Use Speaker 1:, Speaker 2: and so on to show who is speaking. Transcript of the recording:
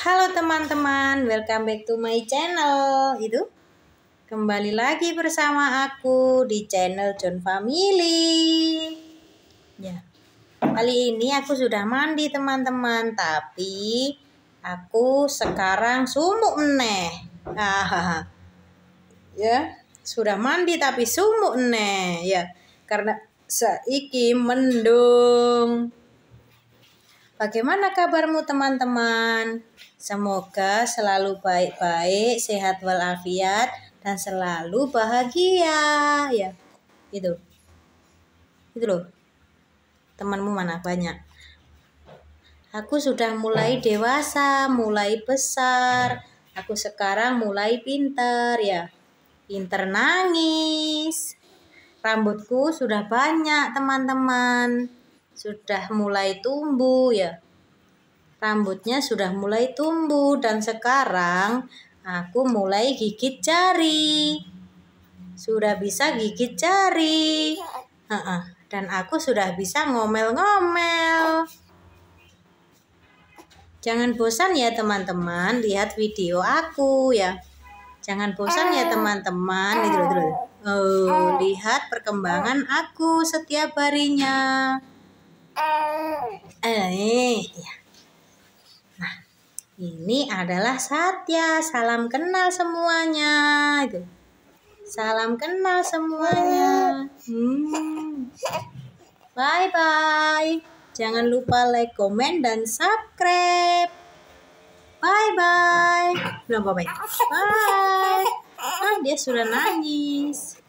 Speaker 1: Halo teman-teman, welcome back to my channel. Itu kembali lagi bersama aku di channel John Family. Ya, kali ini aku sudah mandi teman-teman, tapi aku sekarang sumuk neh Ah, ya, sudah mandi tapi sumuk neh ya, karena seiki mendung. Bagaimana kabarmu teman-teman? Semoga selalu baik-baik, sehat walafiat dan selalu bahagia. Ya, gitu. Itu loh. Temanmu mana banyak? Aku sudah mulai dewasa, mulai besar. Aku sekarang mulai pinter ya. Pinter nangis. Rambutku sudah banyak, teman-teman sudah mulai tumbuh ya. Rambutnya sudah mulai tumbuh dan sekarang aku mulai gigit jari. Sudah bisa gigit jari. Dan aku sudah bisa ngomel-ngomel. Jangan bosan ya teman-teman lihat video aku ya. Jangan bosan ya teman-teman. -teman. Oh, lihat perkembangan aku setiap harinya. Eh, ya. Nah, ini adalah Satya. Salam kenal semuanya. Itu. Salam kenal semuanya. Hmm. Bye bye. Jangan lupa like, komen, dan subscribe. Bye bye. Belum bye bye. Bye. Ah, dia sudah nangis.